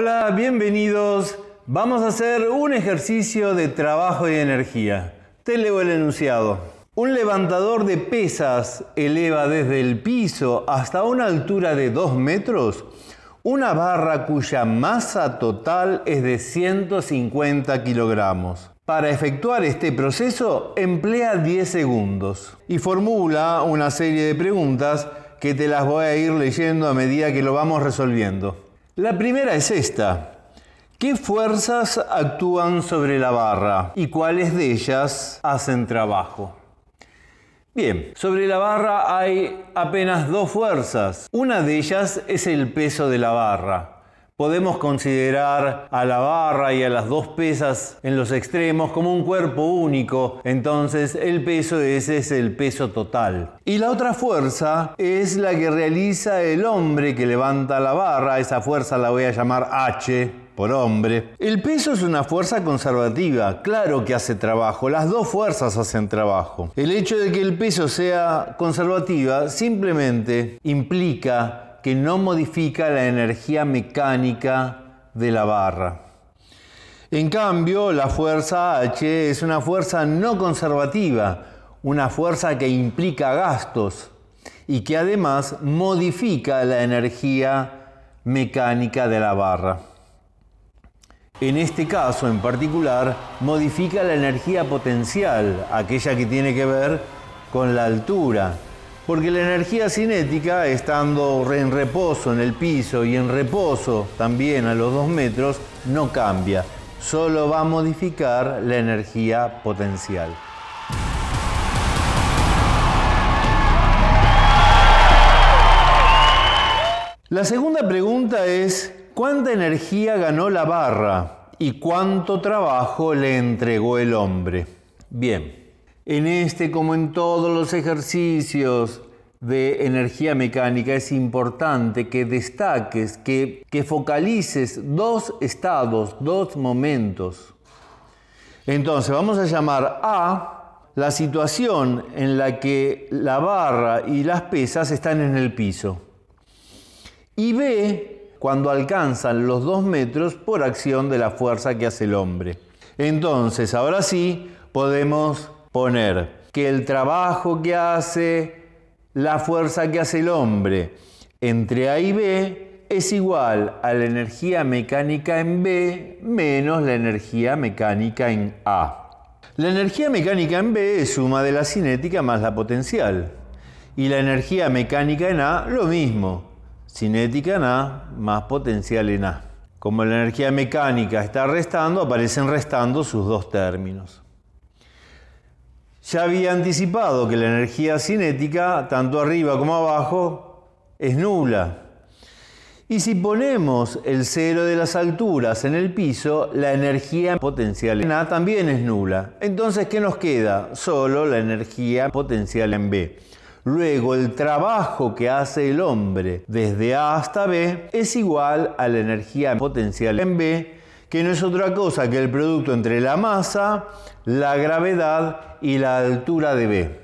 Hola, bienvenidos. Vamos a hacer un ejercicio de trabajo y energía. Te leo el enunciado. Un levantador de pesas eleva desde el piso hasta una altura de 2 metros una barra cuya masa total es de 150 kilogramos. Para efectuar este proceso emplea 10 segundos y formula una serie de preguntas que te las voy a ir leyendo a medida que lo vamos resolviendo. La primera es esta. ¿Qué fuerzas actúan sobre la barra y cuáles de ellas hacen trabajo? Bien, sobre la barra hay apenas dos fuerzas. Una de ellas es el peso de la barra. Podemos considerar a la barra y a las dos pesas en los extremos como un cuerpo único, entonces el peso ese es el peso total. Y la otra fuerza es la que realiza el hombre que levanta la barra, esa fuerza la voy a llamar H, por hombre. El peso es una fuerza conservativa, claro que hace trabajo, las dos fuerzas hacen trabajo. El hecho de que el peso sea conservativa simplemente implica que no modifica la energía mecánica de la barra. En cambio, la fuerza H es una fuerza no conservativa, una fuerza que implica gastos y que además modifica la energía mecánica de la barra. En este caso en particular, modifica la energía potencial, aquella que tiene que ver con la altura, porque la energía cinética, estando en reposo en el piso y en reposo también a los 2 metros, no cambia, solo va a modificar la energía potencial. La segunda pregunta es, ¿cuánta energía ganó la barra y cuánto trabajo le entregó el hombre? Bien, en este, como en todos los ejercicios de energía mecánica, es importante que destaques, que, focalices dos estados, dos momentos. Entonces, vamos a llamar A la situación en la que la barra y las pesas están en el piso. Y B, cuando alcanzan los dos metros por acción de la fuerza que hace el hombre. Entonces, ahora sí, podemos poner que el trabajo que hace, la fuerza que hace el hombre entre A y B es igual a la energía mecánica en B menos la energía mecánica en A. La energía mecánica en B es suma de la cinética más la potencial. Y la energía mecánica en A lo mismo. Cinética en A más potencial en A. Como la energía mecánica está restando, aparecen restando sus dos términos. Ya había anticipado que la energía cinética, tanto arriba como abajo, es nula. Y si ponemos el cero de las alturas en el piso, la energía potencial en A también es nula. Entonces, ¿qué nos queda? Solo la energía potencial en B. Luego, el trabajo que hace el hombre desde A hasta B es igual a la energía potencial en B que no es otra cosa que el producto entre la masa, la gravedad y la altura de B.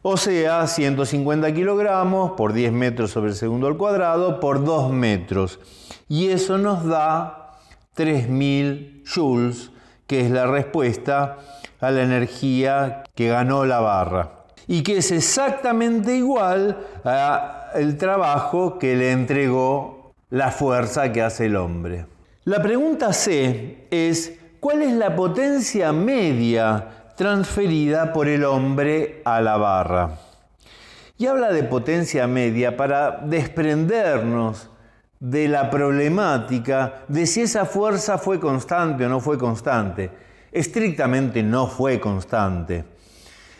O sea, 150 kilogramos por 10 metros sobre el segundo al cuadrado por 2 metros. Y eso nos da 3.000 joules, que es la respuesta a la energía que ganó la barra. Y que es exactamente igual al trabajo que le entregó la fuerza que hace el hombre. La pregunta C es, ¿cuál es la potencia media transferida por el hombre a la barra? Y habla de potencia media para desprendernos de la problemática de si esa fuerza fue constante o no fue constante. Estrictamente no fue constante.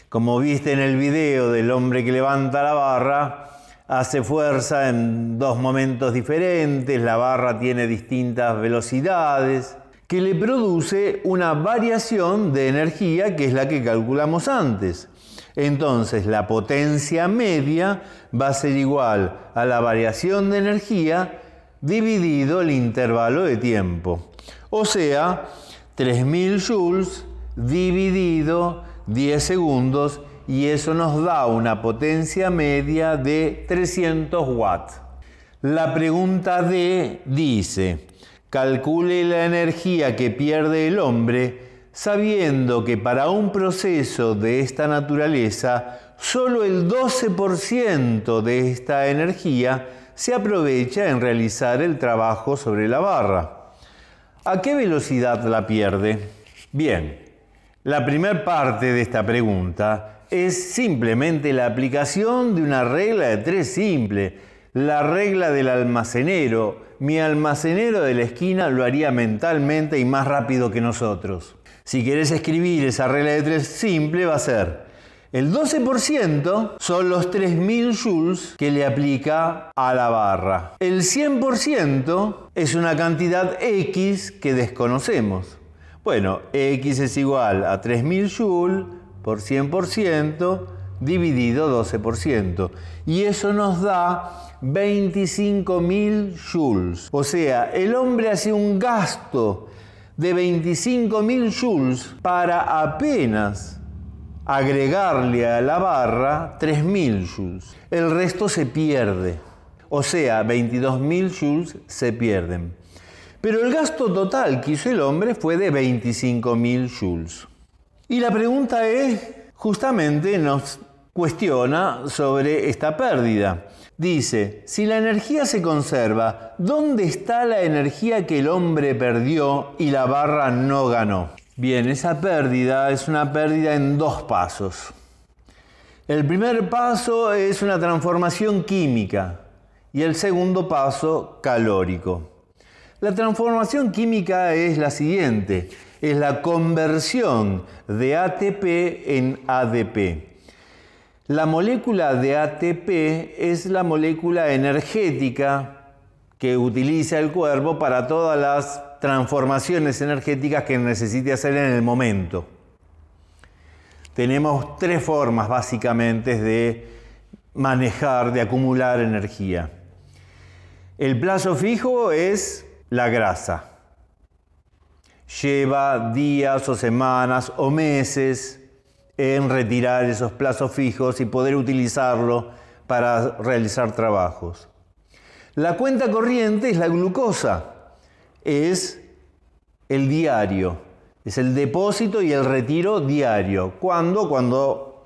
Como viste en el video del hombre que levanta la barra, hace fuerza en dos momentos diferentes, la barra tiene distintas velocidades, que le produce una variación de energía que es la que calculamos antes. Entonces la potencia media va a ser igual a la variación de energía dividido el intervalo de tiempo. O sea, 3000 joules dividido 10 segundos y eso nos da una potencia media de 300 watts. La pregunta D dice, calcule la energía que pierde el hombre sabiendo que para un proceso de esta naturaleza, solo el 12% de esta energía se aprovecha en realizar el trabajo sobre la barra. ¿A qué velocidad la pierde? Bien, la primera parte de esta pregunta es simplemente la aplicación de una regla de tres simple, la regla del almacenero. Mi almacenero de la esquina lo haría mentalmente y más rápido que nosotros. Si querés escribir esa regla de tres simple va a ser el 12% son los 3.000 joules que le aplica a la barra. El 100% es una cantidad X que desconocemos. Bueno, X es igual a 3.000 joules por 100% dividido 12%. Y eso nos da 25.000 joules. O sea, el hombre hace un gasto de 25.000 joules para apenas agregarle a la barra 3.000 joules. El resto se pierde. O sea, 22.000 joules se pierden. Pero el gasto total que hizo el hombre fue de 25.000 joules. Y la pregunta es, justamente nos cuestiona sobre esta pérdida. Dice, si la energía se conserva, ¿dónde está la energía que el hombre perdió y la barra no ganó? Bien, esa pérdida es una pérdida en dos pasos. El primer paso es una transformación química y el segundo paso calórico. La transformación química es la siguiente, es la conversión de ATP en ADP. La molécula de ATP es la molécula energética que utiliza el cuerpo para todas las transformaciones energéticas que necesite hacer en el momento. Tenemos tres formas básicamente de manejar, de acumular energía. El plazo fijo es la grasa. Lleva días o semanas o meses en retirar esos plazos fijos y poder utilizarlo para realizar trabajos. La cuenta corriente es la glucosa, es el diario, es el depósito y el retiro diario. ¿Cuándo? Cuando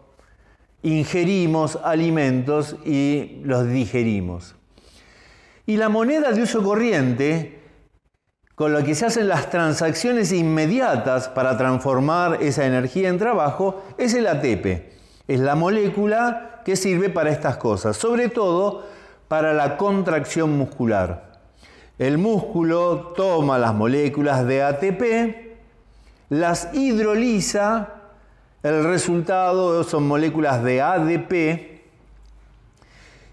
ingerimos alimentos y los digerimos. Y la moneda de uso corriente con lo que se hacen las transacciones inmediatas para transformar esa energía en trabajo, es el ATP. Es la molécula que sirve para estas cosas, sobre todo para la contracción muscular. El músculo toma las moléculas de ATP, las hidroliza, el resultado son moléculas de ADP,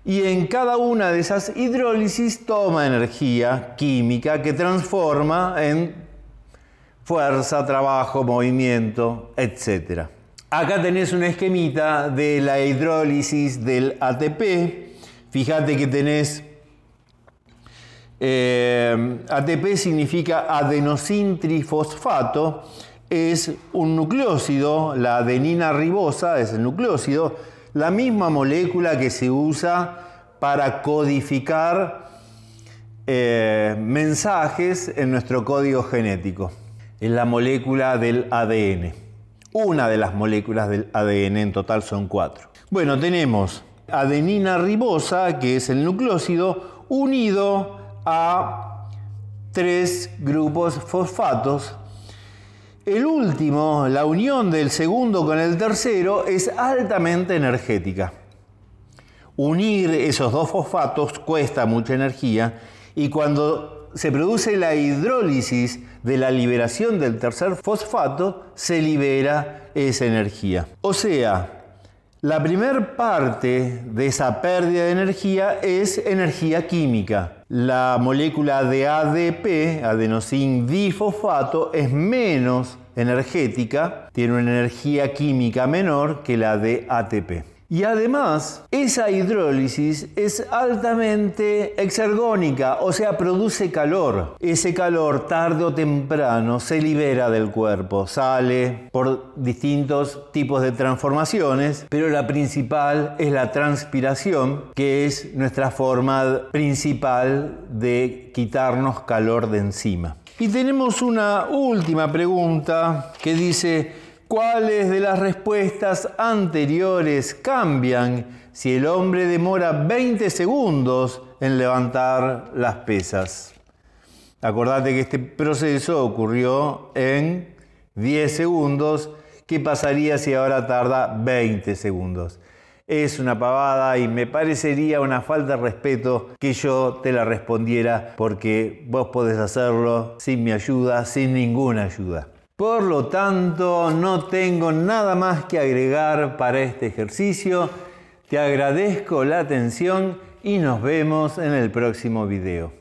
y en cada una de esas hidrólisis toma energía química que transforma en fuerza, trabajo, movimiento, etc. Acá tenés una esquemita de la hidrólisis del ATP. Fíjate que tenés eh, ATP significa adenosintrifosfato, es un nucleócido, la adenina ribosa es el nucleócido, la misma molécula que se usa para codificar eh, mensajes en nuestro código genético. Es la molécula del ADN. Una de las moléculas del ADN, en total son cuatro. Bueno, tenemos adenina ribosa, que es el nucleósido, unido a tres grupos fosfatos el último, la unión del segundo con el tercero, es altamente energética. Unir esos dos fosfatos cuesta mucha energía y cuando se produce la hidrólisis de la liberación del tercer fosfato, se libera esa energía. O sea, la primera parte de esa pérdida de energía es energía química. La molécula de ADP, adenosín difosfato, es menos energética, tiene una energía química menor que la de ATP. Y además, esa hidrólisis es altamente exergónica, o sea, produce calor. Ese calor tarde o temprano se libera del cuerpo, sale por distintos tipos de transformaciones, pero la principal es la transpiración, que es nuestra forma principal de quitarnos calor de encima. Y tenemos una última pregunta que dice, ¿Cuáles de las respuestas anteriores cambian si el hombre demora 20 segundos en levantar las pesas? Acordate que este proceso ocurrió en 10 segundos. ¿Qué pasaría si ahora tarda 20 segundos? Es una pavada y me parecería una falta de respeto que yo te la respondiera porque vos podés hacerlo sin mi ayuda, sin ninguna ayuda. Por lo tanto, no tengo nada más que agregar para este ejercicio. Te agradezco la atención y nos vemos en el próximo video.